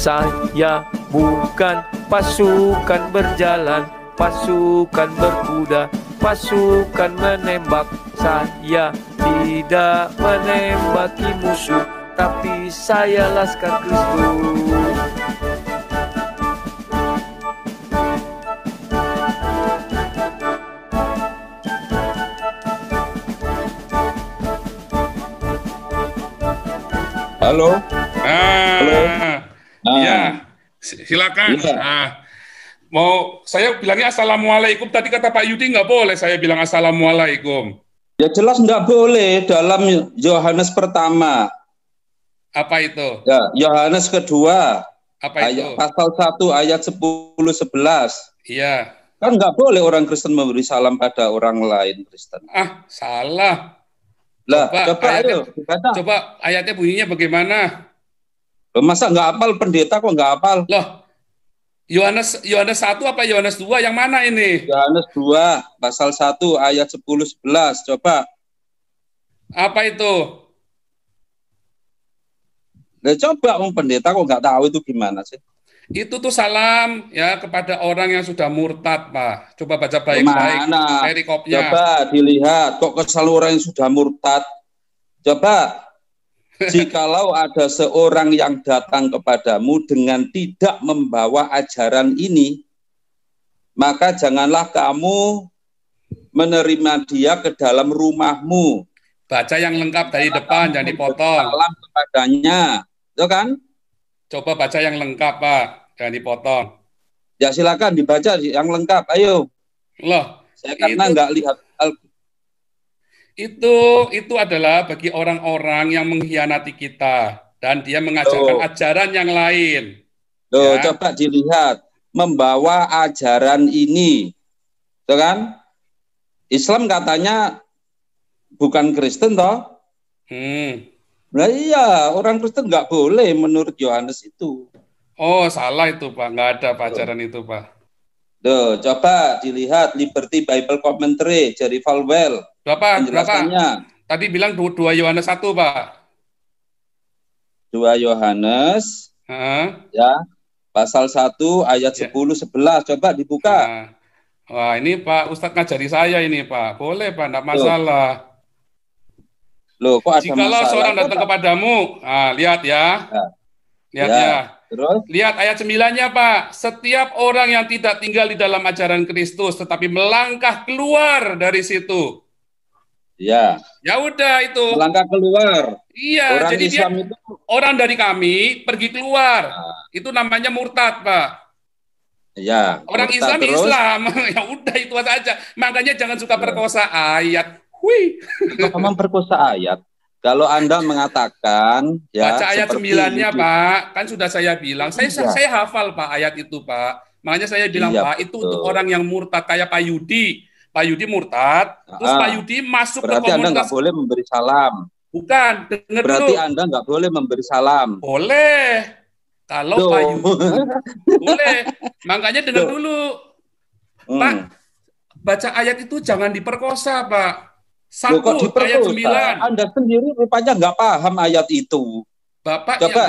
Saya bukan pasukan berjalan Pasukan berkuda Pasukan menembak Saya tidak menembaki musuh Tapi saya laskar Kristus Halo. Ah. Ah. Iya, silakan. Ya. Nah, mau saya bilangnya assalamualaikum tadi kata Pak Yudi nggak boleh saya bilang assalamualaikum. Ya jelas nggak boleh dalam Yohanes pertama. Apa itu? Ya, Yohanes kedua. Apa ayat, itu? Pasal 1 ayat 10 11. Iya. Kan nggak boleh orang Kristen memberi salam pada orang lain Kristen. Ah, salah. Lah, coba, coba ayatnya, coba ayatnya bunyinya bagaimana? Masa nggak apal pendeta kok nggak apal? Loh, Yohanes Yohanes 1 apa Yohanes 2 yang mana ini? Yohanes 2 pasal 1 ayat 10 11. Coba. Apa itu? Nah, coba om pendeta kok nggak tahu itu gimana sih? Itu tuh salam ya kepada orang yang sudah murtad, Pak. Coba baca baik-baik perikopnya. Coba dilihat kok kesalur orang yang sudah murtad. Coba Jikalau ada seorang yang datang kepadamu dengan tidak membawa ajaran ini, maka janganlah kamu menerima dia ke dalam rumahmu. Baca yang lengkap dari depan, jangan dipotong. Salam kepadanya, itu kan? Coba baca yang lengkap, Pak. Jangan dipotong. Ya silakan dibaca yang lengkap. Ayo. Loh, saya karena gitu. nggak lihat itu itu adalah bagi orang-orang yang mengkhianati kita dan dia mengajarkan ajaran yang lain. Loh, ya. coba dilihat membawa ajaran ini. Tuh kan? Islam katanya bukan Kristen toh? Hmm. Nah iya, orang Kristen nggak boleh menurut Yohanes itu. Oh, salah itu Pak. Nggak ada pacaran itu Pak. Tuh, coba dilihat Liberty Bible Commentary Jerry Falwell. Berapa? Berapa? Tadi bilang 2 Yohanes 1, Pak. 2 Yohanes. Huh? Ya. Pasal 1 ayat ya. 10 11 coba dibuka. Nah. Wah, ini Pak Ustadz ngajari saya ini, Pak. Boleh, Pak, enggak masalah. Loh, kok ada Jikalau masalah? Jikalau seorang datang kepadamu, nah, lihat ya. ya. Lihat ya. ya Terus? Lihat ayat 9-nya, Pak. Setiap orang yang tidak tinggal di dalam ajaran Kristus tetapi melangkah keluar dari situ. Iya. Ya udah itu. Melangkah keluar. Iya, orang jadi Islam dia itu orang dari kami pergi keluar. Nah. Itu namanya murtad, Pak. Ya, Orang Islam terus. Islam. ya udah itu aja. Makanya jangan suka iya. perkosa ayat. Wih. Kalau memperkosa ayat, kalau Anda mengatakan ya Baca ayat sembilannya itu. Pak, kan sudah saya bilang. Saya ya. saya hafal Pak ayat itu Pak. Makanya saya bilang ya, Pak, itu betul. untuk orang yang murtad kayak Pak Yudi. Pak Yudi murtad, nah, terus ah. Pak Yudi masuk berarti ke komunitas. Anda nggak boleh memberi salam. Bukan, dengar Berarti dulu. Anda nggak boleh memberi salam. Boleh. Kalau Duh. Pak Yudi boleh. Makanya dengar dulu. Hmm. Pak, baca ayat itu jangan diperkosa, Pak. Satu, Loh, kok ayat 9. Anda sendiri rupanya nggak paham ayat itu. Bapak Coba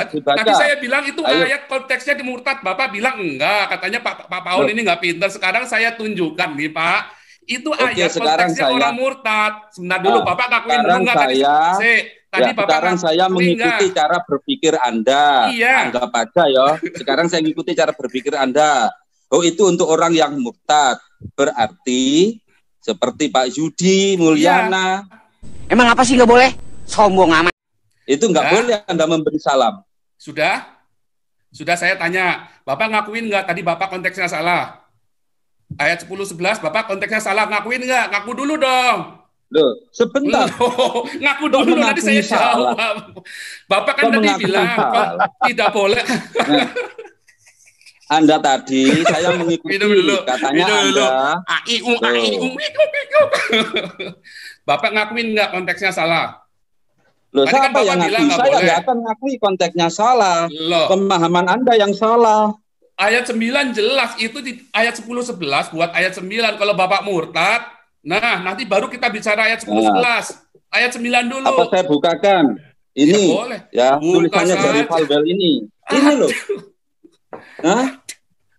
ya, saya bilang itu Ayo. ayat konteksnya di murtad. Bapak bilang enggak, katanya Pak Pak Paul Loh. ini nggak pinter. Sekarang saya tunjukkan nih Pak, itu Oke, ayat konteksnya saya, orang murtad. Sebentar dulu nah, Bapak ngakuin dulu enggak saya, tadi. Se, ya, tadi Bapak sekarang saya mengikuti enggak. cara berpikir Anda. Iya. Anggap aja ya. Sekarang saya mengikuti cara berpikir Anda. Oh, itu untuk orang yang murtad. Berarti seperti Pak Yudi Mulyana. Ya. Emang apa sih nggak boleh? Sombong amat. Itu nggak boleh Anda memberi salam. Sudah? Sudah saya tanya, Bapak ngakuin nggak tadi Bapak konteksnya salah? Ayat 10 11 Bapak konteksnya salah, ngakuin nggak? Ngaku dulu dong. Loh, sebentar. Loh, ngaku dulu nanti saya salah. jawab. Bapak kan Loh, tadi bilang salah. tidak boleh. Nah. Anda tadi saya mengikuti minum dulu, katanya minum dulu. Anda A A I U aiu aiu Bapak ngakuin enggak konteksnya salah? Loh, Tadi kan siapa kan yang ngakui? Gak saya nggak akan ngakui konteksnya salah. Loh. Pemahaman Anda yang salah. Ayat 9 jelas itu di ayat 10 11 buat ayat 9 kalau Bapak murtad. Nah, nanti baru kita bicara ayat 10 nah. 11. Ayat 9 dulu. Apa saya bukakan? Ini ya, boleh. ya Buka tulisannya saja. dari Falbel ini. Ini loh. Hah?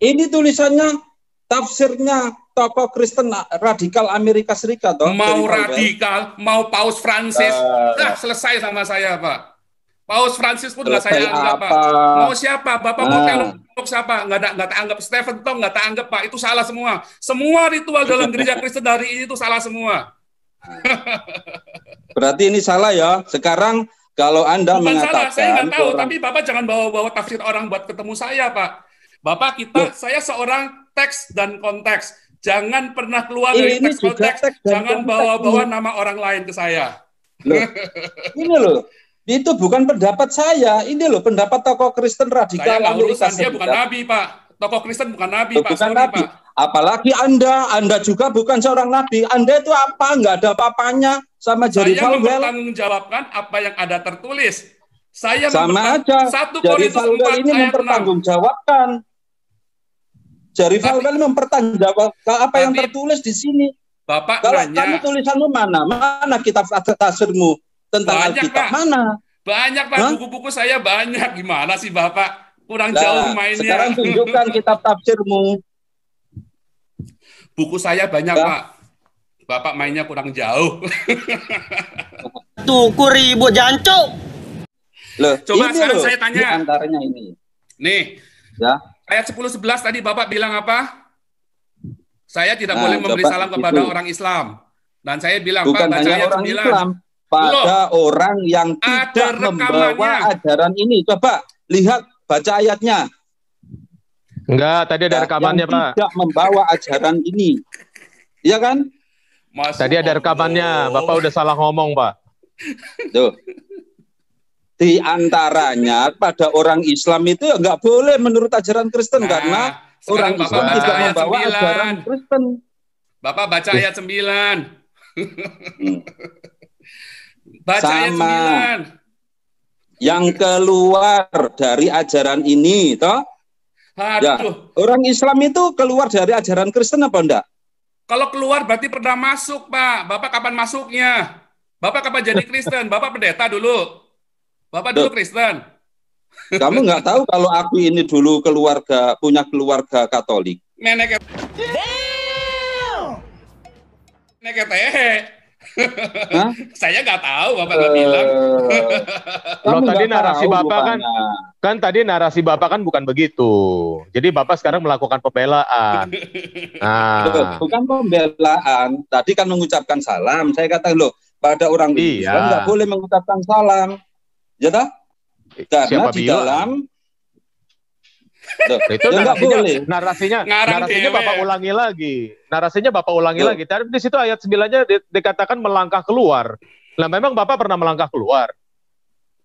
Ini tulisannya tafsirnya tokoh Kristen ah, radikal Amerika Serikat. dong mau radikal, mau Paus Francis, uh, nah, selesai sama saya Pak. Paus Francis pun nggak saya anggap apa? Pak. Mau siapa? Bapak mau nah. siapa? Nggak nggak anggap Stephen Tong nggak anggap Pak. Itu salah semua. Semua ritual dalam gereja Kristen dari ini itu salah semua. Berarti ini salah ya. Sekarang kalau Anda Bukan mengatakan salah, saya nggak tahu, orang... tapi Bapak jangan bawa-bawa tafsir orang buat ketemu saya, Pak. Bapak kita, Loh. saya seorang teks dan konteks. Jangan pernah keluar ini, dari teks konteks. Teks Jangan bawa-bawa nama orang lain ke saya. Loh. ini loh, itu bukan pendapat saya. Ini loh pendapat tokoh Kristen radikal saya Amerika Dia bukan nabi, Pak. Tokoh Kristen bukan nabi, Loh, Pak. Bukan Sorry, nabi. Pak. Apalagi Anda, Anda juga bukan seorang nabi. Anda itu apa? Enggak ada apa-apanya sama Jerry Saya mempertanggungjawabkan apa yang ada tertulis. Saya sama aja. Satu Jerry Falwell ini mempertanggungjawabkan. Jari kan mempertanggungjawabkan apa yang tertulis di sini. Bapak Kalau banyak. kamu tulisanmu mana? Mana kitab tafsirmu tentang banyak, Alkitab? Pak. Mana? Banyak Pak, buku-buku saya banyak. Gimana sih Bapak? Kurang nah, jauh mainnya. Sekarang tunjukkan kitab tafsirmu. Buku saya banyak Pak. Bapak mainnya kurang jauh. Tuku ribut jancuk. Loh, Coba sekarang loh, saya tanya. Antaranya ini. Nih, ya Ayat 10 11 tadi Bapak bilang apa? Saya tidak nah, boleh memberi salam kepada itu. orang Islam. Dan saya bilang, Bukan Pak, baca ayat orang 9. Islam, pada Loh, orang yang tidak membawa ajaran ini. Coba lihat baca ayatnya. Enggak, tadi ada rekamannya, yang Pak. Tidak membawa ajaran ini. Iya kan? Mas tadi ada rekamannya. Bapak udah salah ngomong, Pak. Tuh di antaranya pada orang Islam itu ya nggak boleh menurut ajaran Kristen nah, karena orang Bapak Islam tidak membawa ajaran Kristen. Bapak baca ayat 9. Hmm. baca Sama. ayat 9. Yang keluar dari ajaran ini toh? Ya, orang Islam itu keluar dari ajaran Kristen apa enggak? Kalau keluar berarti pernah masuk, Pak. Bapak kapan masuknya? Bapak kapan jadi Kristen? Bapak pendeta dulu. Bapak dulu Kristen. Kamu nggak tahu kalau aku ini dulu keluarga punya keluarga Katolik. Nenek Nenek teh. Hah? Saya nggak tahu bapak nggak uh, bilang. Kalau tadi narasi tahu, bapak kan- bukannya. kan, kan tadi narasi bapak kan bukan begitu. Jadi bapak sekarang melakukan pembelaan. Nah. Bukan pembelaan. Tadi kan mengucapkan salam. Saya kata loh pada orang iya. Islam nggak boleh mengucapkan salam. Ya tak? Eh, Karena Siapa di bilang? dalam Duh, itu ya narasinya, boleh. narasinya, narasinya bapak ulangi lagi, narasinya bapak ulangi Tuh. lagi. Tapi di situ ayat 9 di, dikatakan melangkah keluar. Nah, memang bapak pernah melangkah keluar?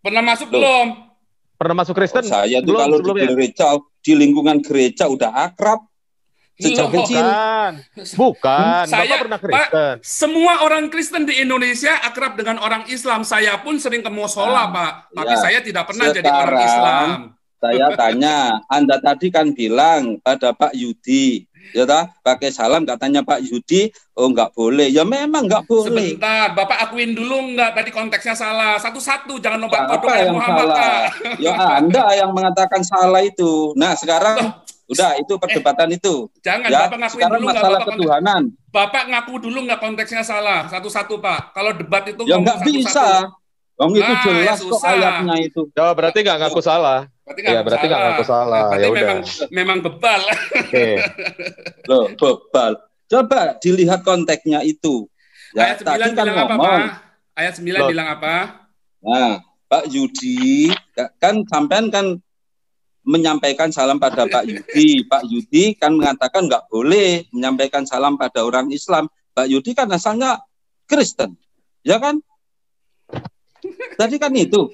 Pernah masuk Tuh. belum? Pernah masuk Kristen? Oh, saya tuh belum, kalau di gereja, di lingkungan gereja udah akrab. Sejak kecil. Bukan. Bukan. Saya Bapak pernah Kristen. Pak, semua orang Kristen di Indonesia akrab dengan orang Islam. Saya pun sering ke musola, ah, Pak. Iya. Tapi saya tidak pernah Sekarang, jadi orang Islam. Saya tanya, Anda tadi kan bilang pada Pak Yudi. Ya tak? pakai salam katanya Pak Yudi, oh enggak boleh. Ya memang enggak boleh. Sebentar, Bapak akuin dulu Enggak. tadi konteksnya salah. Satu-satu jangan lompat kodok Muhammad. Salah? Ya Anda yang mengatakan salah itu. Nah, sekarang Udah eh, itu perdebatan eh, itu. Jangan ya, Bapak ngakuin dulu enggak apa kan? ketuhanan. Bapak ngaku dulu nggak konteksnya salah satu-satu Pak. Kalau debat itu ya nggak bisa. Wong nah, itu jelas kok ayatnya itu. Ya berarti nggak ngaku salah. Berarti ya, nah, ya berarti nggak ngaku salah. Berarti ya memang, udah. Memang bebal. Oke. Loh, bebal. Coba dilihat konteksnya itu. Ya, ayat 9 bilang kan bilang ngomong. Pak? Ayat 9 Loh. bilang apa? Nah, Pak Yudi kan sampean kan menyampaikan salam pada Pak Yudi. Pak Yudi kan mengatakan nggak boleh menyampaikan salam pada orang Islam. Pak Yudi kan asalnya Kristen, ya kan? Tadi kan itu.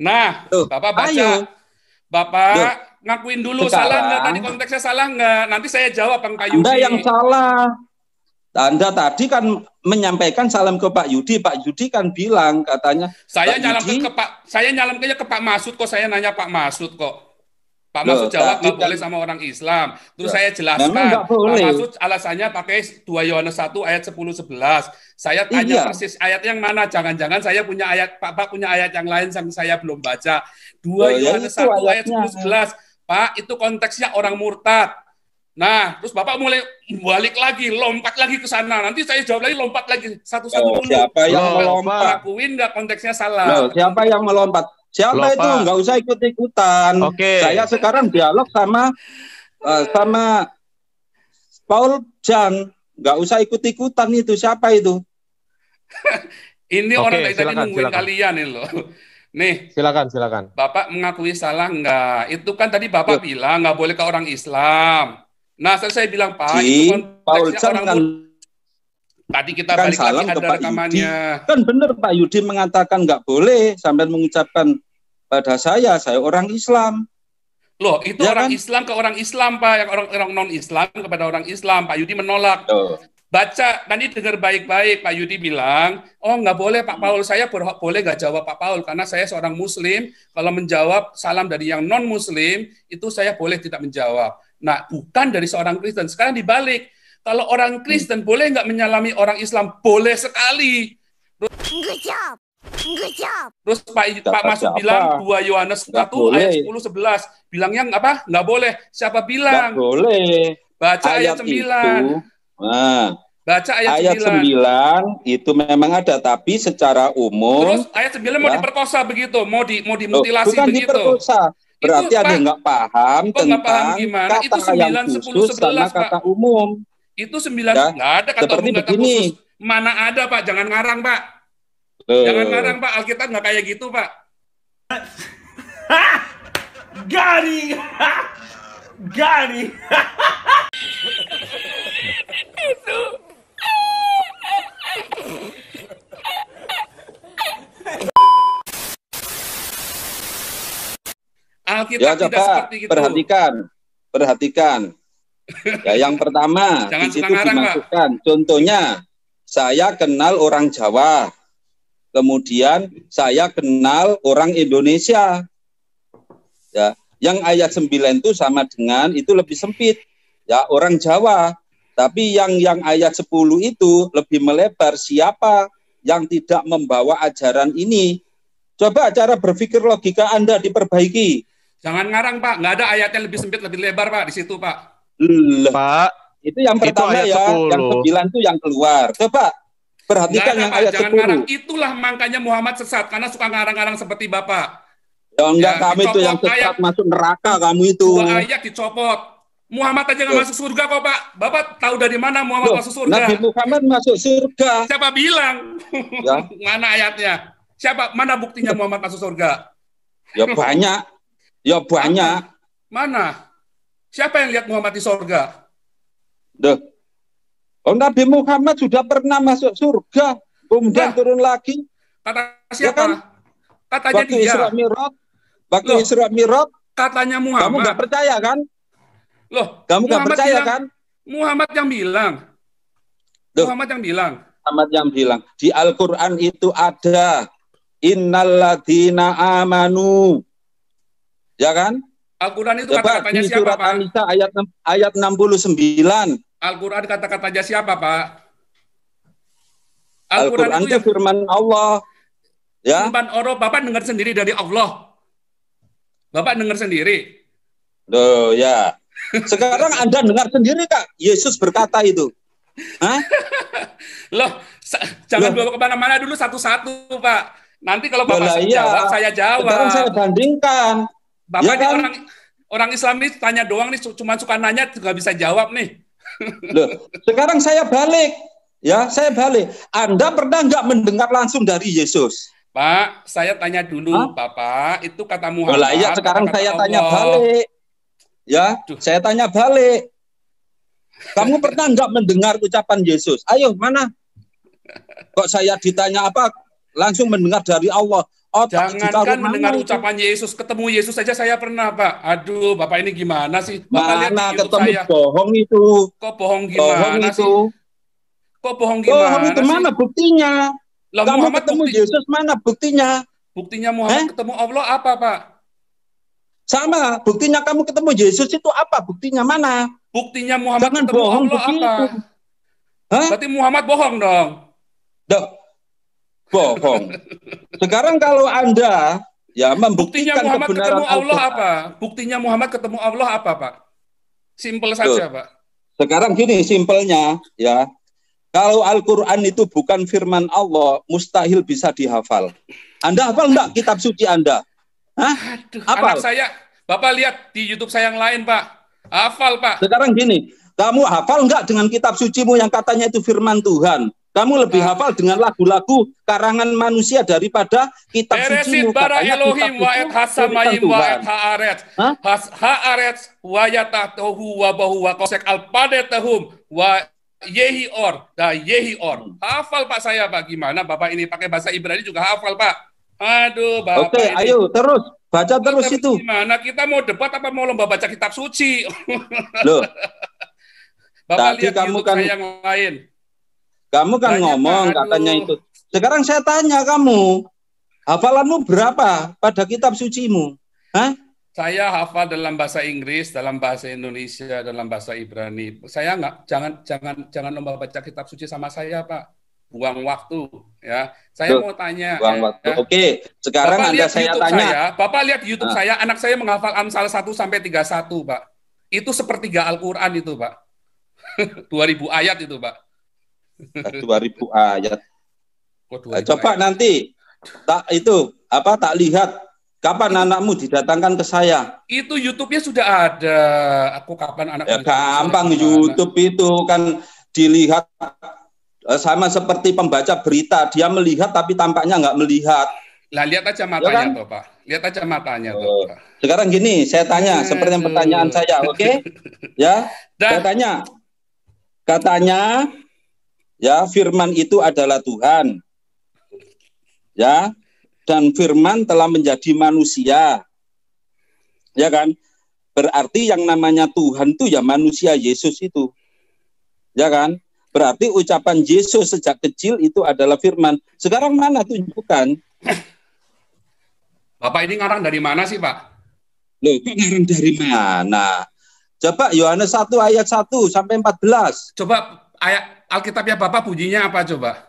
Nah, Tuh. Bapak baca. Ayo. Bapak Duh. ngakuin dulu Sekarang, salah nggak tadi konteksnya salah nggak? Nanti saya jawab Bang Pak Yudi. Anda yang salah. Anda tadi kan menyampaikan salam ke Pak Yudi. Pak Yudi kan bilang katanya. Saya nyalam ke Pak, saya nyalam ke Pak Masud kok. Saya nanya Pak Masud kok. Pak Masud jawab nggak boleh sama orang Islam. Terus Loh. saya jelaskan. Memang Pak Masud alasannya pakai 2 Yohanes 1 ayat 10 11. Saya tanya iya. persis ayat yang mana. Jangan-jangan saya punya ayat Pak Pak punya ayat yang lain yang saya belum baca. 2 oh, ya Yohanes 1 ayat 10 11. Pak, itu konteksnya orang murtad. Nah, terus Bapak mulai balik lagi, lompat lagi ke sana. Nanti saya jawab lagi, lompat lagi. Satu-satu oh, dulu. Siapa yang melompat Lakuin nggak konteksnya salah. Loh, siapa yang melompat? Siapa Lopa. itu? Enggak usah ikut-ikutan. Oke. Okay. Saya sekarang dialog sama uh, sama Paul Jan. Enggak usah ikut-ikutan itu. Siapa itu? ini okay, orang dari tadi nungguin silakan. kalian ini loh. Nih, silakan, silakan. Bapak mengakui salah enggak? Itu kan tadi Bapak bilang enggak boleh ke orang Islam. Nah, saya, bilang Pak, si, itu kan Paul Jan orang kan Tadi kita kan balik salam lagi ada rekamannya. Yudi. Kan benar Pak Yudi mengatakan nggak boleh sampai mengucapkan pada saya, saya orang Islam. Loh, itu ya orang kan? Islam ke orang Islam, Pak. Yang orang, orang non-Islam kepada orang Islam. Pak Yudi menolak. Tuh. Baca, nanti dengar baik-baik. Pak Yudi bilang, oh nggak boleh Pak Paul, saya berhak boleh nggak jawab Pak Paul. Karena saya seorang Muslim, kalau menjawab salam dari yang non-Muslim, itu saya boleh tidak menjawab. Nah, bukan dari seorang Kristen. Sekarang dibalik, kalau orang Kristen boleh nggak menyalami orang Islam? Boleh sekali. Good job. Good job. Terus Pak, Pak Masuk apa? bilang 2 Yohanes 1 ayat 10 11 bilangnya apa? Nggak boleh. Siapa bilang? Nggak boleh. Baca ayat, ayat 9. Itu, nah, Baca ayat, ayat 9. 9 itu memang ada tapi secara umum Terus ayat 9 ya. mau diperkosa begitu, mau di mau dimutilasi Bukan begitu. Diperkosa. Berarti itu, ada yang nggak paham tentang paham gimana? kata itu 9, yang khusus 10, 11, sama kata umum. Itu sembilan ya, nggak ada kata seperti bunga begini. khusus. Mana ada Pak, jangan ngarang Pak. Loh. Jangan ngarang Pak, Alkitab nggak kayak gitu Pak. Gari, Gari. Itu. Alkitab ya, tidak seperti itu. Perhatikan, perhatikan. Ya, yang pertama Jangan di situ dimasukkan. Pak. Contohnya saya kenal orang Jawa, kemudian saya kenal orang Indonesia. Ya, yang ayat 9 itu sama dengan itu lebih sempit. Ya, orang Jawa. Tapi yang yang ayat 10 itu lebih melebar siapa yang tidak membawa ajaran ini. Coba cara berpikir logika Anda diperbaiki. Jangan ngarang, Pak. Nggak ada ayatnya lebih sempit, lebih lebar, Pak, di situ, Pak. Pak, itu yang pertama itu ya, 10. yang sembilan itu yang keluar. Coba perhatikan Nggak, yang ayat jangan 10. Ngarang. Itulah makanya Muhammad sesat karena suka ngarang-ngarang seperti Bapak. Ya enggak ya, kamu itu yang sesat masuk neraka kamu itu. Dua ayat dicopot. Muhammad aja nggak masuk surga kok Pak. Bapak tahu dari mana Muhammad Loh, masuk surga? Nabi Muhammad masuk surga. Siapa bilang? Ya. mana ayatnya? Siapa? Mana buktinya ya. Muhammad masuk surga? Ya banyak. Ya banyak. Mana? Siapa yang lihat Muhammad di surga? Duh. Oh, Nabi Muhammad sudah pernah masuk surga, kemudian nah, turun lagi. Kata ya siapa? Ya kan? Katanya waktu dia. Isra mirot. waktu Loh, Isra mirot. katanya Muhammad. Kamu nggak percaya kan? Loh, kamu nggak percaya yang, kan? Muhammad yang bilang. Duh. Muhammad yang bilang. Muhammad yang bilang di Al-Qur'an itu ada innalladzina amanu. Ya kan? Al-Quran itu kata-katanya siapa, Pak? Anita ayat, ayat 69. Al-Quran kata-katanya siapa, Pak? Al-Quran, Al itu, itu firman Allah. Ya. Umpan oro, Bapak dengar sendiri dari Allah. Bapak dengar sendiri. Oh ya. Sekarang Anda dengar sendiri, Kak. Yesus berkata itu. Hah? Loh, jangan bawa kemana-mana dulu satu-satu, Pak. Nanti kalau Bapak Loh, iya. jawab, saya jawab. Sekarang saya bandingkan Bapak ya kan? orang orang Islam ini tanya doang nih cuma suka nanya juga bisa jawab nih. Loh, sekarang saya balik. Ya, saya balik. Anda pernah nggak mendengar langsung dari Yesus? Pak, saya tanya dulu, Hah? Bapak, itu kata Muhammad. Oh, iya, sekarang kata saya Allah. tanya balik. Ya, Duh. saya tanya balik. Kamu pernah nggak mendengar ucapan Yesus? Ayo, mana? Kok saya ditanya apa? Langsung mendengar dari Allah otak. kan mendengar ucapan Yesus, ketemu Yesus saja saya pernah, Pak. Aduh, Bapak ini gimana sih? Bapak Mana lihat ketemu saya. bohong itu? Kok bohong gimana bohong itu? sih? Kok bohong gimana Bohong itu sih? mana buktinya? Lah, Kamu Muhammad ketemu bukti... Yesus mana buktinya? Buktinya Muhammad eh? ketemu Allah apa, Pak? Sama, buktinya kamu ketemu Yesus itu apa? Buktinya mana? Buktinya Muhammad Jangan ketemu bohong Allah apa? Hah? Berarti Muhammad bohong dong. Dok bohong. Sekarang kalau Anda ya membuktikan Muhammad kebenaran ketemu Allah apa? Buktinya Muhammad ketemu Allah apa, Pak? Simpel saja, Pak. Sekarang gini simpelnya ya. Kalau Al-Qur'an itu bukan firman Allah, mustahil bisa dihafal. Anda hafal enggak kitab suci Anda? Hah? Aduh, hafal? anak saya, Bapak lihat di YouTube saya yang lain, Pak. Hafal, Pak. Sekarang gini, kamu hafal enggak dengan kitab sucimu yang katanya itu firman Tuhan? Kamu lebih nah. hafal dengan lagu-lagu karangan manusia daripada kitab suci mu. Katanya Elohim wa et hasamayim wa et haaret. Has haaret wa yatatohu wa bahu wa kosek wa yehi or. Da nah, yehi or. Hmm. Hafal Pak saya Pak. Gimana Bapak ini pakai bahasa Ibrani juga hafal Pak. Aduh Bapak Oke, ini. ayo terus. Baca terus itu. Gimana kita mau debat apa mau lomba baca kitab suci? Loh. Bapak Tadi lihat kamu kan yang lain kamu kan Banyak ngomong kan katanya itu. Sekarang saya tanya kamu, hafalanmu berapa pada kitab sucimu? Hah? Saya hafal dalam bahasa Inggris, dalam bahasa Indonesia, dalam bahasa Ibrani. Saya nggak jangan jangan jangan lomba baca kitab suci sama saya, Pak. Buang waktu, ya. Saya Duh, mau tanya. Buang ya, waktu. Ya. Oke, sekarang Bapak Anda saya YouTube tanya. Saya, Bapak lihat YouTube nah. saya, anak saya menghafal Amsal 1 sampai 31, Pak. Itu sepertiga Al-Qur'an itu, Pak. 2000 ayat itu, Pak. 2000 ayat. Oh, nah, 2000 Coba nanti tak itu apa tak lihat kapan anakmu didatangkan ke saya. Itu YouTube-nya sudah ada. Aku kapan anak ya, gampang YouTube itu kan dilihat eh, sama seperti pembaca berita, dia melihat tapi tampaknya nggak melihat. Lah lihat aja ya matanya ya kan? toh, Pak. Lihat aja matanya oh. Sekarang gini, saya tanya Aduh. Hmm, seperti yang hmm. pertanyaan saya, oke? Okay? ya. Dan, saya tanya. Katanya Ya, firman itu adalah Tuhan. Ya, dan firman telah menjadi manusia. Ya kan? Berarti yang namanya Tuhan itu ya manusia Yesus itu. Ya kan? Berarti ucapan Yesus sejak kecil itu adalah firman. Sekarang mana tunjukkan? Bapak ini ngarang dari mana sih, Pak? Loh, ngarang dari mana? Coba Yohanes 1 ayat 1 sampai 14. Coba ayat Alkitabnya Bapak bunyinya apa coba?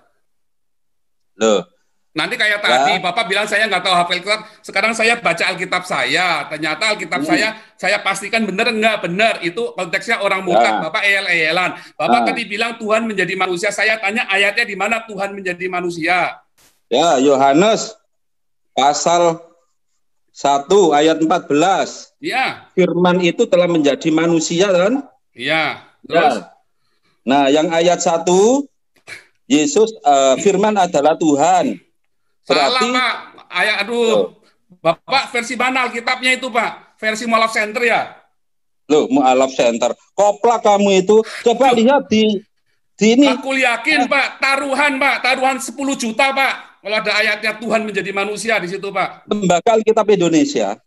Loh. Nanti kayak ya. tadi Bapak bilang saya nggak tahu hafal Alkitab, sekarang saya baca Alkitab saya, ternyata Alkitab hmm. saya saya pastikan benar nggak benar. Itu konteksnya orang murtad, ya. Bapak el eyelan Bapak ya. tadi bilang Tuhan menjadi manusia, saya tanya ayatnya di mana Tuhan menjadi manusia? Ya, Yohanes pasal 1 ayat 14. Iya. Firman itu telah menjadi manusia kan? Iya. Ya. Terus ya. Nah, yang ayat 1 Yesus uh, firman adalah Tuhan. Berarti Salah, Pak. Ayat aduh. Loh. Bapak versi mana kitabnya itu, Pak. Versi Mualaf Center ya. Loh, Mualaf Center. kopla kamu itu. Coba Loh. lihat di di ini. Aku yakin, Pak. Taruhan, Pak. Taruhan 10 juta, Pak. Kalau ada ayatnya Tuhan menjadi manusia di situ, Pak. Lembaga kitab Indonesia.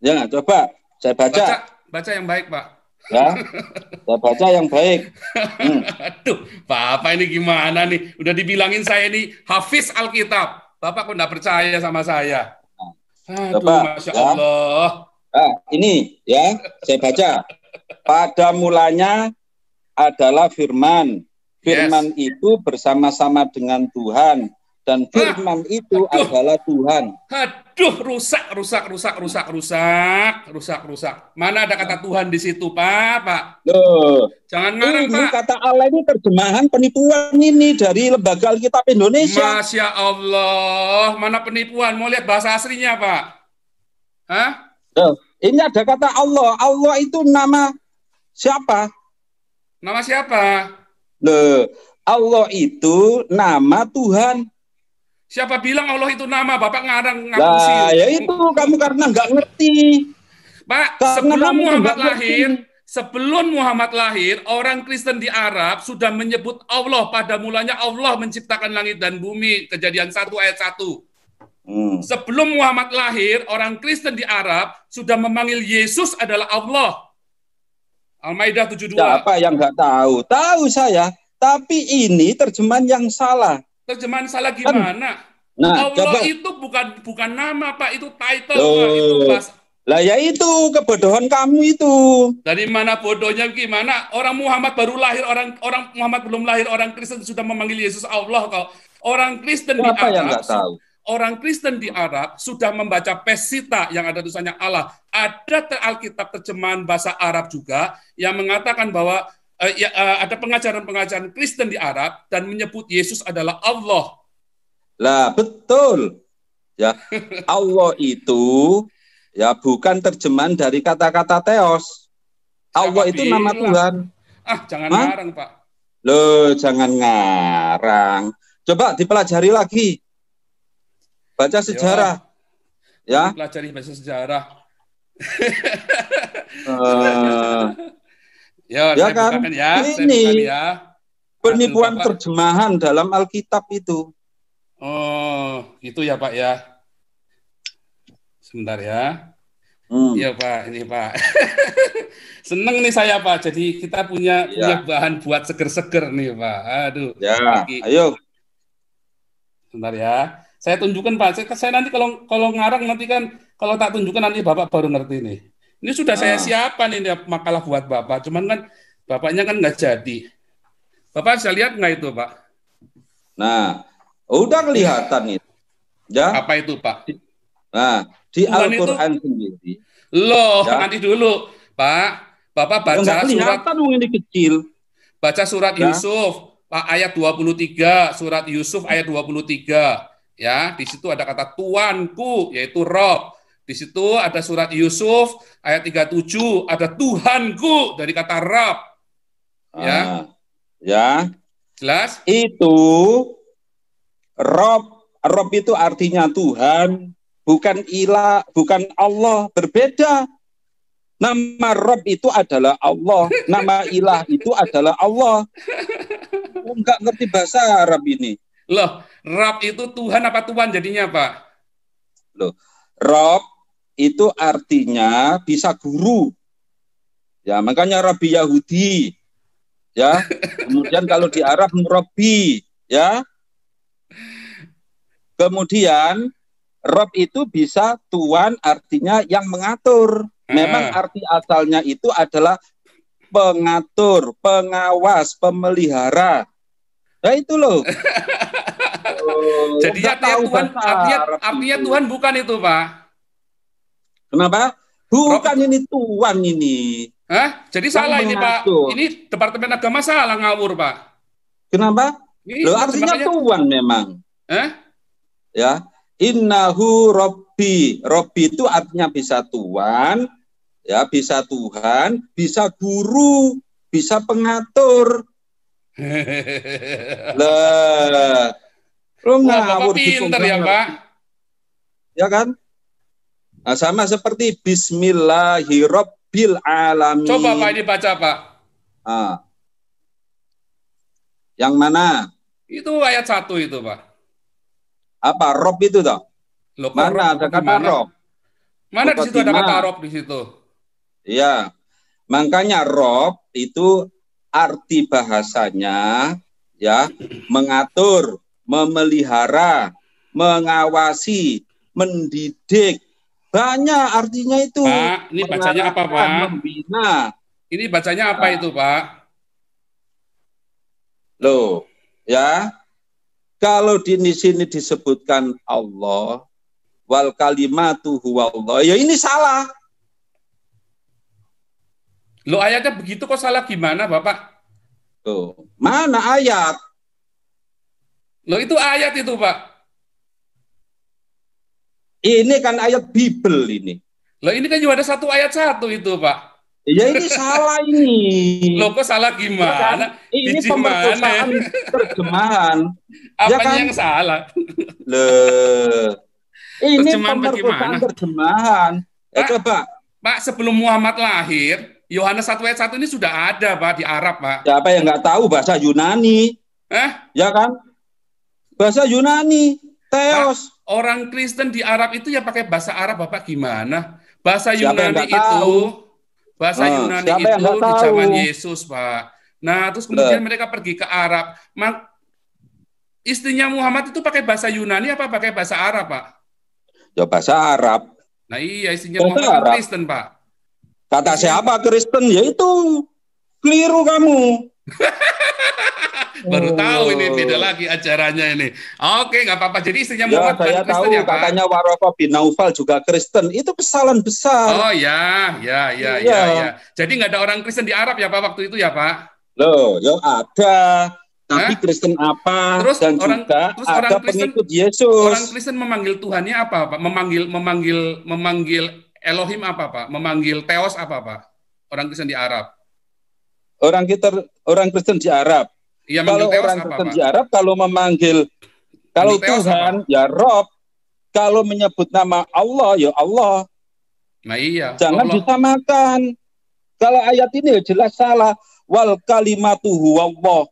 Ya, coba saya baca. Baca, baca yang baik, Pak ya saya baca yang baik hmm. aduh bapak ini gimana nih udah dibilangin saya ini hafiz alkitab bapak kok nggak percaya sama saya aduh bapak, masya ya. allah nah, ini ya saya baca pada mulanya adalah firman firman yes. itu bersama-sama dengan Tuhan dan firman ah, itu aduh, adalah Tuhan. Aduh, rusak, rusak, rusak, rusak, rusak, rusak, rusak. Mana ada kata Tuhan di situ, Pak? Pak. Loh, Jangan ngarang, ini Pak. kata Allah ini terjemahan penipuan ini dari Lembaga Alkitab Indonesia. Masya Allah, mana penipuan? Mau lihat bahasa aslinya, Pak? Hah? Loh, ini ada kata Allah. Allah itu nama siapa? Nama siapa? Loh, Allah itu nama Tuhan. Siapa bilang Allah itu nama? Bapak ngarang ngapusi. Nah, ya itu kamu karena nggak ngerti. Pak, karena sebelum Muhammad lahir, ngerti. sebelum Muhammad lahir, orang Kristen di Arab sudah menyebut Allah pada mulanya Allah menciptakan langit dan bumi. Kejadian 1 ayat 1. Hmm. Sebelum Muhammad lahir, orang Kristen di Arab sudah memanggil Yesus adalah Allah. Al-Maidah 72. Siapa yang nggak tahu? Tahu saya. Tapi ini terjemahan yang salah. Terjemahan salah kan. gimana? Nah, Allah coba. itu bukan bukan nama, Pak, itu title, Loh. Pak, itu bahasa. Lah ya itu kebodohan kamu itu. Dari mana bodohnya gimana? Orang Muhammad baru lahir orang orang Muhammad belum lahir orang Kristen sudah memanggil Yesus Allah kau. Orang Kristen Kenapa di Arab. tahu? Orang Kristen di Arab sudah membaca Pesita yang ada tulisannya Allah. Ada ter Alkitab terjemahan bahasa Arab juga yang mengatakan bahwa uh, ya, uh, ada pengajaran-pengajaran Kristen di Arab dan menyebut Yesus adalah Allah. Lah, betul. Ya, Allah itu ya bukan terjemahan dari kata-kata Theos. Allah Siapa itu bilang. nama Tuhan. Ah, jangan Hah? ngarang, Pak. Loh, jangan ngarang. Coba dipelajari lagi. Baca sejarah. Yo, ya. Pelajari baca sejarah. uh, Ya, ya saya kan? ya. Ini saya ya. penipuan Hasil, terjemahan dalam Alkitab itu. Oh, itu ya Pak ya. Sebentar ya. Hmm. Iya, Pak, ini Pak. Seneng nih saya Pak. Jadi kita punya ya. punya bahan buat seger-seger nih Pak. Aduh. Ya. Lagi. Ayo. Sebentar ya. Saya tunjukkan Pak. Saya, saya nanti kalau kalau ngarang nanti kan kalau tak tunjukkan nanti Bapak baru ngerti nih. Ini sudah saya ah. siapkan ini makalah buat Bapak, cuman kan Bapaknya kan nggak jadi. Bapak bisa lihat nggak itu, Pak? Nah, udah kelihatan itu. Ya. Apa itu, Pak? Nah, di Al-Qur'an sendiri. Loh, ya. nanti dulu, Pak. Bapak ya, baca surat surat ini kecil. Baca surat ya. Yusuf, Pak ayat 23, surat Yusuf ayat 23. Ya, di situ ada kata tuanku yaitu Rob. Di situ ada surat Yusuf ayat 37, ada Tuhanku dari kata Rab. Ya. Ah, ya. Jelas? Itu Rob Rob itu artinya Tuhan, bukan ilah, bukan Allah, berbeda. Nama Rob itu adalah Allah, nama ilah itu adalah Allah. enggak ngerti bahasa Arab ini. Loh, Rob itu Tuhan apa Tuhan jadinya, Pak? Loh, Rob itu artinya bisa guru. Ya, makanya Rabi Yahudi. Ya. Kemudian kalau di Arab Murabi, ya. Kemudian Rob itu bisa tuan artinya yang mengatur. Memang ah. arti asalnya itu adalah pengatur, pengawas, pemelihara. nah, itu loh. Jadi artinya Tuhan, artinya, artinya Tuhan bukan itu, Pak. Kenapa? Bukan ini tuan ini. Hah? Jadi Yang salah ini Pak. Ini Departemen Agama salah ngawur Pak. Kenapa? Ini artinya tuan memang. Eh? Ya. Innahu robi robi itu artinya bisa tuan, ya bisa Tuhan, bisa guru, bisa pengatur. Lah, lo ngawur pinter ya Pak. Ya kan? Nah, sama seperti Bismillahirrabbilalamin. Coba Pak ini baca Pak. Ah, Yang mana? Itu ayat satu itu Pak. Apa? Rob itu toh? Loh, mana rob, ada kata rob? Mana di situ ada kata rob di situ? Iya. Makanya rob itu arti bahasanya ya mengatur, memelihara, mengawasi, mendidik, banyak artinya itu. Pak, ini bacanya apa, Pak? Membina. Ini bacanya apa itu, Pak? Loh, ya. Kalau di sini disebutkan Allah, wal kalimatu Allah, ya ini salah. Loh, ayatnya begitu kok salah gimana, Bapak? Tuh, mana ayat? Loh, itu ayat itu, Pak. Ini kan ayat Bible ini. Loh ini kan cuma ada satu ayat satu itu Pak. Ya ini salah ini. Loh kok salah gimana? Ya kan? Ini pemerkosaan terjemahan. Apa ya kan? yang salah? Loh. Ini terjemahan pemerkosaan eh, terjemahan. Ya, Pak, coba. Pak, sebelum Muhammad lahir, Yohanes satu ayat satu ini sudah ada, Pak, di Arab, Pak. Siapa apa yang nggak tahu bahasa Yunani? Eh? Ya kan? Bahasa Yunani, Teos. Pak, Orang Kristen di Arab itu ya pakai bahasa Arab, Bapak gimana? Bahasa Yunani itu, bahasa hmm, Yunani itu di zaman Yesus, Pak. Nah, terus kemudian mereka pergi ke Arab. Mak istrinya Muhammad itu pakai bahasa Yunani apa pakai bahasa Arab, Pak? Ya bahasa Arab. Nah, iya istrinya bahasa Muhammad Arab. Kristen, Pak. Kata siapa Kristen? Ya itu. Keliru kamu. Baru oh, tahu ini iya. beda lagi ajarannya ini. Oke, nggak apa-apa. Jadi istrinya ya, Muhammad saya Kristen tahu, ya, Pak? Katanya Warofa bin Naufal juga Kristen. Itu kesalahan besar. Oh ya, ya, ya, ya. ya, ya. Jadi nggak ada orang Kristen di Arab ya Pak waktu itu ya Pak? Loh, ya ada. Tapi Hah? Kristen apa? Terus dan orang, juga terus ada orang Kristen, pengikut Yesus. Orang Kristen memanggil Tuhannya apa Pak? Memanggil, memanggil, memanggil Elohim apa Pak? Memanggil Theos apa Pak? Orang Kristen di Arab orang kita orang Kristen di Arab Ya, kalau orang Kristen di Arab, kalau memanggil kalau Tuhan ya Rob, kalau menyebut nama Allah ya Allah. Nah iya. Jangan Allah. disamakan. Kalau ayat ini ya jelas salah. Wal kalimatuhu Allah.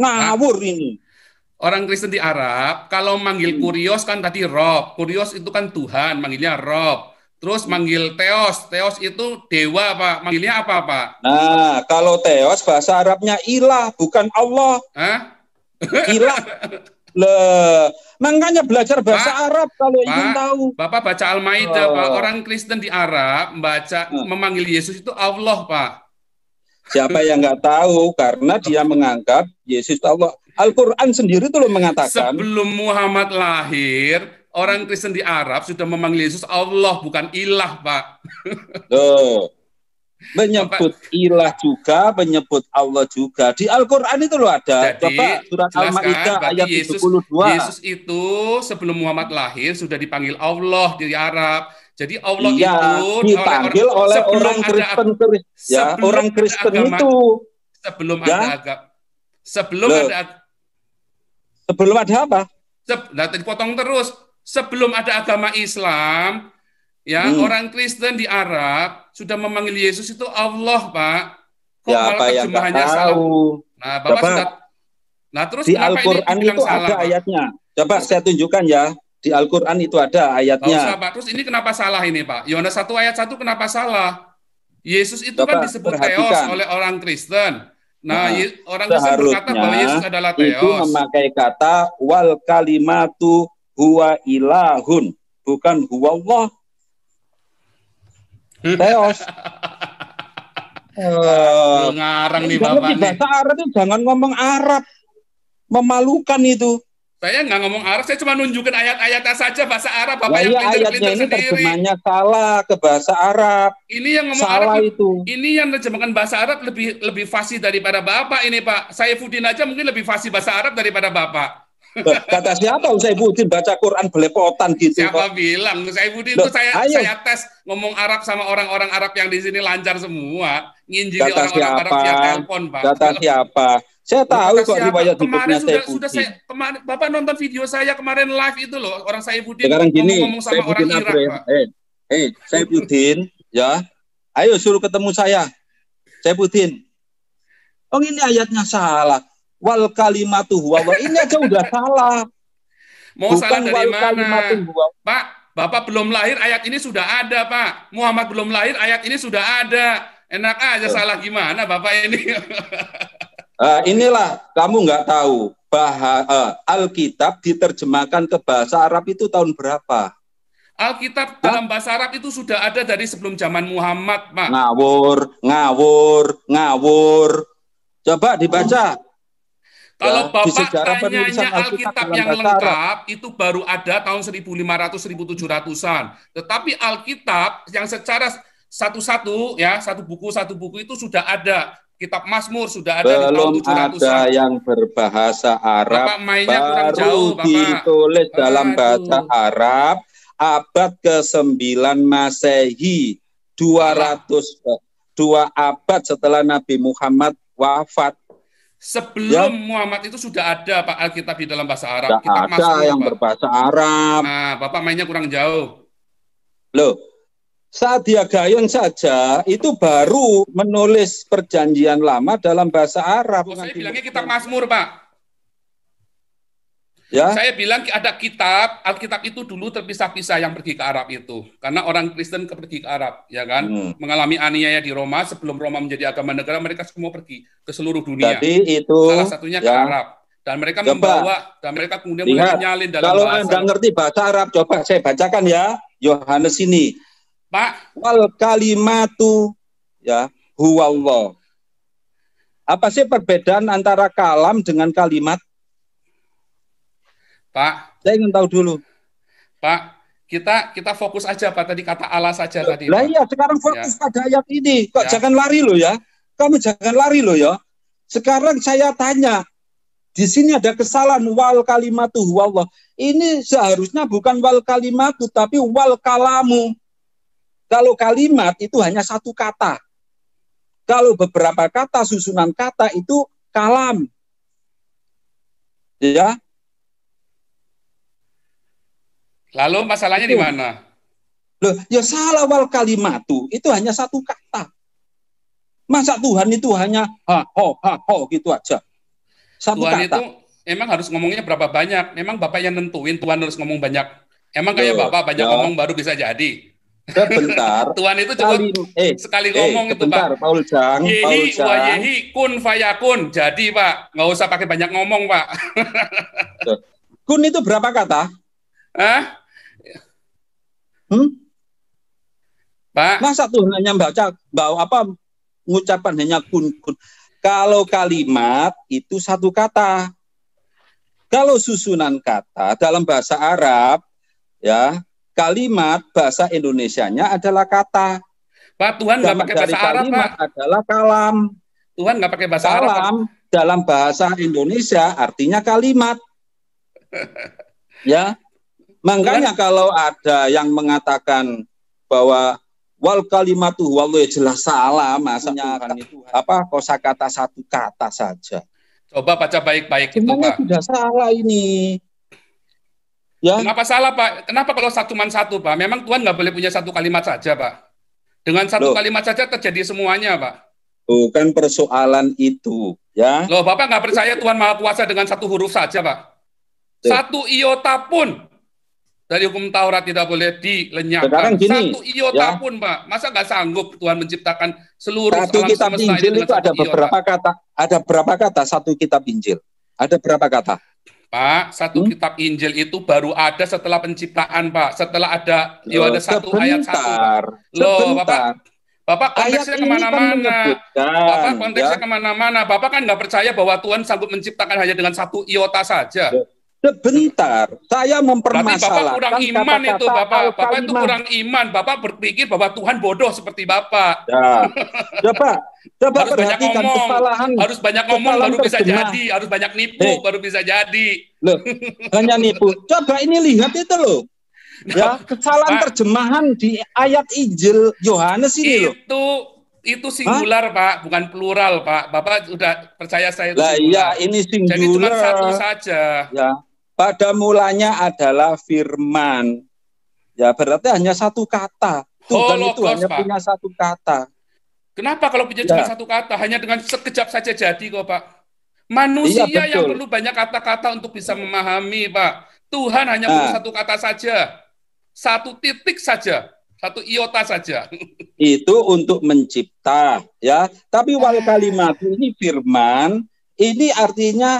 Ngawur nah, ini. Orang Kristen di Arab kalau manggil hmm. kurios kan tadi Rob. Kurios itu kan Tuhan, manggilnya Rob. Terus manggil Theos, Theos itu dewa, apa? Manggilnya apa, Pak? Nah, kalau Teos bahasa Arabnya ilah, bukan Allah. Hah? Ilah. Le, makanya belajar bahasa Pak, Arab kalau Pak, ingin tahu. Bapak baca Al-Maidah, oh. Pak. Orang Kristen di Arab baca hmm. memanggil Yesus itu Allah, Pak. Siapa yang nggak tahu karena dia menganggap Yesus Allah. Al-Qur'an sendiri itu loh mengatakan sebelum Muhammad lahir Orang Kristen di Arab sudah memanggil Yesus Allah bukan ilah, Pak. Loh. Menyebut Bapak, ilah juga, menyebut Allah juga. Di Al-Qur'an itu loh ada. Jadi, Bapak surat Al-Maidah ayat Yesus, 72. Yesus itu sebelum Muhammad lahir sudah dipanggil Allah di Arab. Jadi Allah iya, itu dipanggil oleh orang, Kristen, ya, ada, ya, orang Kristen agama, itu sebelum ya? ada agama sebelum Loh. ada sebelum ada apa? Se nah, potong terus. Sebelum ada agama Islam, ya hmm. orang Kristen di Arab sudah memanggil Yesus itu Allah, Pak. Kok ya, malah terjemahannya salah? Nah, Bapak, Bapak sudah Nah, terus di Al-Qur'an itu salah, ada ayatnya. Coba saya tunjukkan ya. Di Al-Qur'an itu ada ayatnya. Usah, Pak. Terus ini kenapa salah ini, Pak? Yohanes 1 ayat 1 kenapa salah? Yesus itu Bapak kan disebut perhatikan. teos oleh orang Kristen. Nah, nah orang Kristen berkata bahwa Yesus adalah Theos. Itu memakai kata wal kalimatu huwa ilahun, bukan huwa Allah. Hmm. Teos. Eh, ngarang nih Bapak bahasa Arab itu jangan ngomong Arab. Memalukan itu. Saya nggak ngomong Arab, saya cuma nunjukin ayat-ayatnya saja bahasa Arab. Bapak yang iya, ayatnya ini sendiri. terjemahnya salah ke bahasa Arab. Ini yang ngomong salah Arab, itu. Ini yang terjemahkan bahasa Arab lebih lebih fasih daripada Bapak ini Pak. Saya Fudin aja mungkin lebih fasih bahasa Arab daripada Bapak. Kata siapa Usai Putin baca Quran belepotan gitu? Siapa kok. bilang Usai Putin itu saya ayo. saya tes ngomong Arab sama orang-orang Arab yang di sini lancar semua, nginjili orang-orang Arab via telepon, Pak. Kata siapa? Saya tahu kok riwayat kemarin sudah, sudah saya kemarin Bapak nonton video saya kemarin live itu loh, orang saya Putin. Sekarang gini, sama saya orang Irak, Pak. Eh, eh, saya Budin ya. Ayo suruh ketemu saya. Saya Putin. Oh ini ayatnya salah wal kalimatu huwa. Ini aja udah salah. Mau Bukan salah dari mana? Pak, Bapak belum lahir ayat ini sudah ada, Pak. Muhammad belum lahir ayat ini sudah ada. Enak aja salah gimana Bapak ini? uh, inilah kamu nggak tahu bahwa uh, Alkitab diterjemahkan ke bahasa Arab itu tahun berapa? Alkitab dalam bahasa Arab itu sudah ada dari sebelum zaman Muhammad, Pak. Ngawur, ngawur, ngawur. Coba dibaca kalau ya, Bapak tanya Alkitab yang lengkap itu baru ada tahun 1500-1700-an. Tetapi Alkitab yang secara satu-satu ya, satu buku satu buku itu sudah ada. Kitab Mazmur sudah ada Belum di tahun 700-an. ada yang berbahasa Arab Bapak mainnya baru kurang jauh, Bapak. ditulis dalam bahasa Arab abad ke-9 Masehi 200 dua abad setelah Nabi Muhammad wafat Sebelum ya. Muhammad itu sudah ada Pak Alkitab di dalam bahasa Arab. Sudah Kitab ada yang Pak. berbahasa Arab. Nah, Bapak mainnya kurang jauh. Loh, saat dia gayon saja itu baru menulis perjanjian lama dalam bahasa Arab. Oh, saya bilangnya kita Masmur, Pak. Ya? Saya bilang ada kitab, Alkitab itu dulu terpisah-pisah yang pergi ke Arab itu. Karena orang Kristen ke pergi ke Arab, ya kan? Hmm. Mengalami aniaya di Roma, sebelum Roma menjadi agama negara, mereka semua pergi ke seluruh dunia. Jadi itu salah satunya ya. ke Arab. Dan mereka coba. membawa, dan mereka kemudian Lihat, menyalin dalam kalau bahasa. Kalau Anda ngerti bahasa Arab, coba saya bacakan ya. Yohanes ini. Pak. Wal kalimatu, ya, huwa Allah. Apa sih perbedaan antara kalam dengan kalimat? Pak. Saya ingin tahu dulu. Pak, kita kita fokus aja Pak tadi kata Allah saja tadi. Lah iya, sekarang ya. fokus ya. pada ayat ini. Kok ya. jangan lari loh ya. Kamu jangan lari loh ya. Sekarang saya tanya, di sini ada kesalahan wal kalimatu wallah. Ini seharusnya bukan wal kalimatu tapi wal kalamu. Kalau kalimat itu hanya satu kata. Kalau beberapa kata susunan kata itu kalam. Ya, Lalu masalahnya di mana? Loh, ya salah wal tuh. itu hanya satu kata. Masa Tuhan itu hanya ha ho ha ho gitu aja. Satu Tuhan kata. itu emang harus ngomongnya berapa banyak? Memang Bapak yang nentuin Tuhan harus ngomong banyak. Emang kayak Bapak banyak ya. ngomong baru bisa jadi. Sebentar. Tuhan itu cukup eh, sekali eh, ngomong eh, itu Pak. Paul Jang, yehi, Paul Jang. Wa yehi, kun fayakun. Jadi Pak, nggak usah pakai banyak ngomong Pak. kun itu berapa kata? Hah? Hmm? Pak. Masa tuh hanya baca bahwa apa ucapan hanya kun kun. Kalau kalimat itu satu kata. Kalau susunan kata dalam bahasa Arab ya, kalimat bahasa Indonesianya adalah kata. Pak Tuhan nggak pakai bahasa Arab, Pak. Adalah kalam. Tuhan nggak pakai bahasa kalam, Arab. Kalam dalam bahasa Indonesia artinya kalimat. ya, Makanya kalau ada yang mengatakan bahwa wal kalimatu wallahu ya jelas salah maksudnya kan itu, apa kosakata satu kata saja. Coba baca baik-baik itu, Pak. sudah salah ini. Ya. Kenapa salah, Pak? Kenapa kalau satu man satu, Pak? Memang Tuhan nggak boleh punya satu kalimat saja, Pak. Dengan satu Loh. kalimat saja terjadi semuanya, Pak. Bukan persoalan itu, ya. Loh, Bapak nggak percaya Tuhan Maha Kuasa dengan satu huruf saja, Pak. Satu iota pun dari hukum Taurat tidak boleh dilenyapkan. Sekarang gini, satu iota ya. pun, Pak. Masa nggak sanggup Tuhan menciptakan seluruh satu alam kitab semesta Injil itu ada beberapa iota. kata, ada berapa kata satu kitab Injil? Ada berapa kata? Pak, satu hmm? kitab Injil itu baru ada setelah penciptaan, Pak. Setelah ada Yohanes satu ayat satu. Pak. Loh, sebentar. Bapak, Bapak konteksnya kan kemana-mana. Bapak konteksnya ya. kemana-mana. Bapak kan nggak percaya bahwa Tuhan sanggup menciptakan hanya dengan satu iota saja. Loh, Sebentar, saya mempermasalahkan Berarti Bapak kurang iman kata -kata itu, Bapak. Bapak itu kurang iman. Bapak berpikir bahwa Tuhan bodoh seperti Bapak. Ya. Coba, coba harus banyak ngomong, Harus banyak ngomong baru terjemah. bisa jadi, harus banyak nipu hey. baru bisa jadi. Loh, hanya nipu. Coba ini lihat itu loh. Nah, ya, kesalahan Pak, terjemahan di ayat Injil Yohanes ini itu, loh. Itu itu singular Hah? Pak, bukan plural Pak. Bapak sudah percaya saya itu. Lah iya, ini singular. Jadi cuma satu saja. Ya. Pada mulanya adalah firman. Ya berarti hanya satu kata. Tuhan itu logos, hanya punya satu kata. Kenapa kalau punya ya. cuma satu kata? Hanya dengan sekejap saja jadi kok Pak. Manusia iya, yang perlu banyak kata-kata untuk bisa memahami Pak. Tuhan hanya nah. perlu satu kata saja. Satu titik saja satu iota saja. Itu untuk mencipta, ya. Tapi wal ah. kalimat ini firman, ini artinya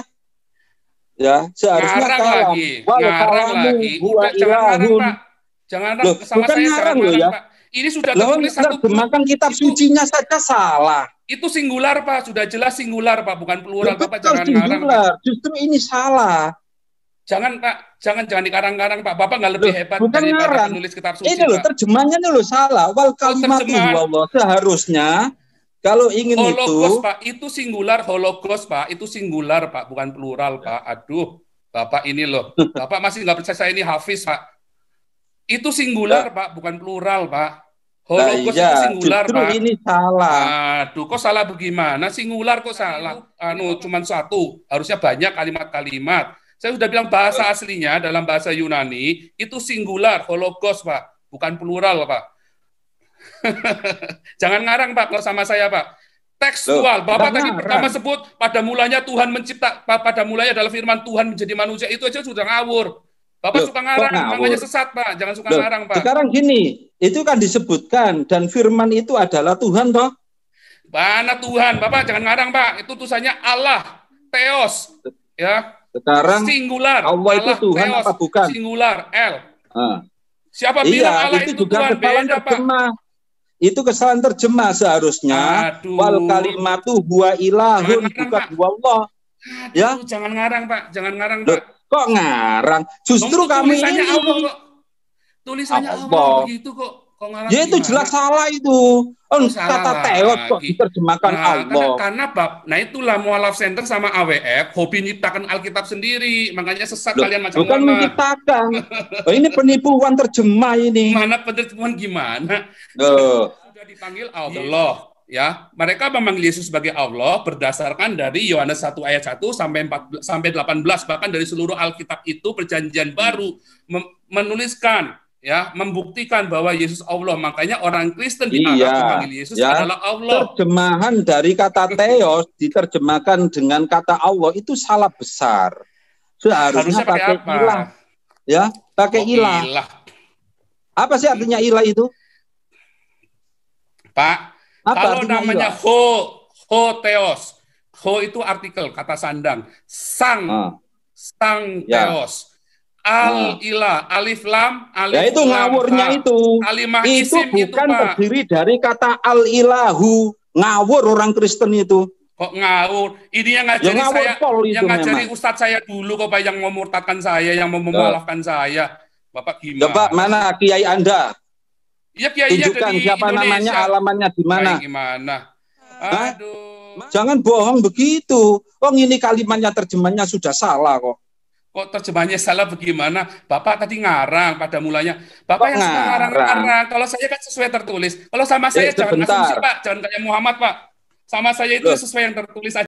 ya seharusnya ngarang kalah. lagi Walau ngarang lagi udah jangan ya, ngarang pak jangan ngarang loh, sama bukan saya ngarang loh ya pak. ini sudah loh, tertulis satu terjemahan kitab itu, sucinya saja salah itu singular pak sudah jelas singular pak bukan plural loh, bapak jangan singular. ngarang justru ini salah jangan pak jangan jangan dikarang-karang pak bapak nggak lebih loh, hebat bukan daripada ngarang. penulis kitab suci ini loh terjemahannya loh salah wal Allah seharusnya kalau ingin Holocaust, itu Pak, itu singular Holocaust, Pak. Itu singular, Pak, bukan plural, Pak. Aduh, Bapak ini loh. Bapak masih nggak percaya saya ini Hafiz, Pak. Itu singular, nah. Pak, bukan plural, Pak. Nah, Holocaust nah, iya. itu singular, Justru Pak. ini salah. Aduh, kok salah bagaimana? Singular kok salah? Anu, cuman satu. Harusnya banyak kalimat-kalimat. Saya sudah bilang bahasa aslinya dalam bahasa Yunani itu singular, Holocaust, Pak, bukan plural, Pak. Jangan ngarang Pak kalau sama saya Pak. Tekstual. Loh, Bapak tadi pertama sebut pada mulanya Tuhan mencipta pada mulanya adalah firman Tuhan menjadi manusia itu aja sudah ngawur. Bapak Loh, suka ngarang, namanya makanya sesat Pak. Jangan suka Loh, ngarang Pak. Sekarang gini, itu kan disebutkan dan firman itu adalah Tuhan toh? Mana Tuhan, Bapak jangan ngarang Pak. Itu tulisannya Allah, Theos, ya. Sekarang singular. Allah itu Allah, Tuhan Theos, apa bukan? Singular, L. Ah. Siapa iya, bilang Allah itu, itu Tuhan? Beda, Pak itu kesalahan terjemah seharusnya Aduh. wal kalimatu huwa ilahun bukan huwa Allah. Aduh, ya. jangan ngarang, Pak. Jangan ngarang, Pak. kok ngarang? Justru Loh, kami tulisannya ini Allah, kok. Tulisannya Allah, Allah begitu kok. Kok ya itu jelas salah itu. Oh, kan salah kata teot kok diterjemahkan nah, Allah. Karena, karena bab, nah itulah mualaf center sama AWF hobi nyiptakan Alkitab sendiri, makanya sesat Loh, kalian macam Bukan mana. menciptakan. oh, ini penipuan terjemah ini. Mana penerjemahan gimana? Loh. Sudah dipanggil Allah. Ya, mereka memanggil Yesus sebagai Allah berdasarkan dari Yohanes 1 ayat 1 sampai 14, sampai 18 bahkan dari seluruh Alkitab itu perjanjian baru menuliskan ya membuktikan bahwa Yesus Allah. Makanya orang Kristen di Arab iya, memanggil Yesus ya. adalah Allah. Terjemahan dari kata Theos diterjemahkan dengan kata Allah itu salah besar. Seharusnya Harusnya pakai, apa? ilah. Ya, pakai oh, ilah. ilah. Apa sih artinya ilah itu? Pak, apa kalau namanya ilah? ho, ho Theos Ho itu artikel, kata sandang. Sang, ah. sang ya. Theos Al nah. ila alif lam alif ya itu ngawurnya lam, itu alimah itu bukan itu, terdiri dari kata al ilahu ngawur orang Kristen itu kok ngawur ini yang ya ngajari ya, ngawur saya yang ngajari memang. ustadz saya dulu kok pak yang memurtadkan saya yang memalafkan nah. saya bapak gimana pak, mana kiai anda ya, kiai tunjukkan dari siapa Indonesia. namanya alamannya di mana gimana Aduh. Hah? jangan bohong begitu oh ini kalimatnya terjemahnya sudah salah kok kok terjemahnya salah bagaimana? Bapak tadi ngarang pada mulanya. Bapak yang suka ngarang-ngarang. Kalau saya kan sesuai tertulis. Kalau sama saya eh, jangan asumsi, Pak. Jangan kayak Muhammad, Pak. Sama saya itu Loh. sesuai yang tertulis aja.